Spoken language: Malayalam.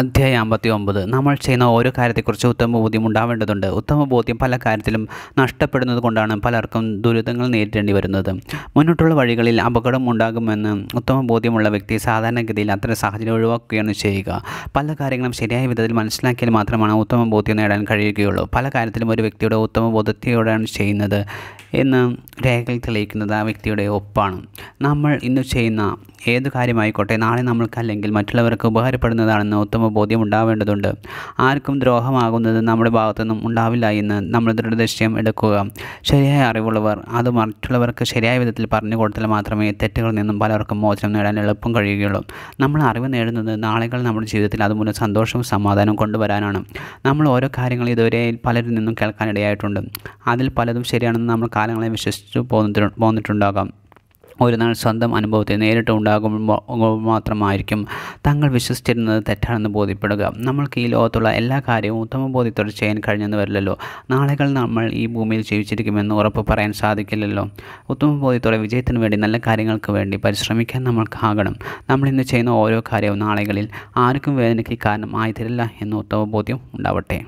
അധ്യായം അമ്പത്തി ഒമ്പത് നമ്മൾ ചെയ്യുന്ന ഓരോ കാര്യത്തെക്കുറിച്ച് ഉത്തമ ബോധ്യം ഉണ്ടാവേണ്ടതുണ്ട് ഉത്തമ ബോധ്യം പല കാര്യത്തിലും നഷ്ടപ്പെടുന്നത് കൊണ്ടാണ് പലർക്കും ദുരിതങ്ങൾ നേരിടേണ്ടി വരുന്നത് മുന്നോട്ടുള്ള വഴികളിൽ അപകടം ഉണ്ടാകുമെന്ന് ഉത്തമ ബോധ്യമുള്ള വ്യക്തി സാധാരണഗതിയിൽ അത്തരം സാഹചര്യം ഒഴിവാക്കുകയാണ് ചെയ്യുക പല കാര്യങ്ങളും ശരിയായ വിധത്തിൽ മനസ്സിലാക്കിയാൽ മാത്രമാണ് ഉത്തമ ബോധ്യം നേടാൻ കഴിയുകയുള്ളൂ പല കാര്യത്തിലും ഒരു വ്യക്തിയുടെ ഉത്തമ ബോധത്തെയോടാണ് ചെയ്യുന്നത് എന്ന് രേഖകൾ തെളിയിക്കുന്നത് ആ വ്യക്തിയുടെ ഒപ്പാണ് നമ്മൾ ഇന്ന് ചെയ്യുന്ന ഏത് കാര്യമായിക്കോട്ടെ നാളെ നമ്മൾക്ക് അല്ലെങ്കിൽ മറ്റുള്ളവർക്ക് ഉപകാരപ്പെടുന്നതാണെന്ന് ഉത്തമ ഉത്തമബോധ്യം ഉണ്ടാവേണ്ടതുണ്ട് ആർക്കും ദ്രോഹമാകുന്നത് നമ്മുടെ ഭാഗത്തുനിന്നും ഉണ്ടാവില്ല എന്ന് നമ്മൾ ദൃഢദൃശ്യം എടുക്കുക ശരിയായ അറിവുള്ളവർ അത് മറ്റുള്ളവർക്ക് ശരിയായ വിധത്തിൽ പറഞ്ഞു കൊടുത്താൽ മാത്രമേ തെറ്റുകളിൽ നിന്നും പലർക്കും മോചനം നേടാൻ എളുപ്പം കഴിയുകയുള്ളൂ നമ്മൾ അറിവ് നേടുന്നത് നാളുകൾ നമ്മുടെ ജീവിതത്തിൽ അതുമൂലം സന്തോഷവും സമാധാനവും കൊണ്ടുവരാനാണ് നമ്മൾ ഓരോ കാര്യങ്ങൾ ഇതുവരെ പലരിൽ നിന്നും കേൾക്കാനിടയായിട്ടുണ്ട് അതിൽ പലതും ശരിയാണെന്ന് നമ്മൾ കാലങ്ങളെ വിശ്വസിച്ച് പോന്നിട്ടുണ്ടാകാം ഒരു നാൾ സ്വന്തം അനുഭവത്തെ നേരിട്ട് ഉണ്ടാകുമ്പോൾ മാത്രമായിരിക്കും തങ്ങൾ വിശ്വസിച്ചിരുന്നത് തെറ്റാണെന്ന് ബോധ്യപ്പെടുക നമ്മൾക്ക് ഈ ലോകത്തുള്ള എല്ലാ കാര്യവും ഉത്തമ ബോധ്യത്തോടെ ചെയ്യാൻ കഴിഞ്ഞെന്ന് വരില്ലല്ലോ നാളുകൾ നമ്മൾ ഈ ഭൂമിയിൽ ജീവിച്ചിരിക്കുമെന്ന് ഉറപ്പ് പറയാൻ സാധിക്കില്ലല്ലോ ഉത്തമ ബോധ്യത്തോടെ വിജയത്തിന് വേണ്ടി നല്ല കാര്യങ്ങൾക്ക് വേണ്ടി പരിശ്രമിക്കാൻ നമ്മൾക്കാകണം നമ്മൾ ഇന്ന് ചെയ്യുന്ന ഓരോ കാര്യവും നാളുകളിൽ ആർക്കും വേദനയ്ക്ക് ആയി തരില്ല എന്ന ഉത്തമ ബോധ്യം ഉണ്ടാവട്ടെ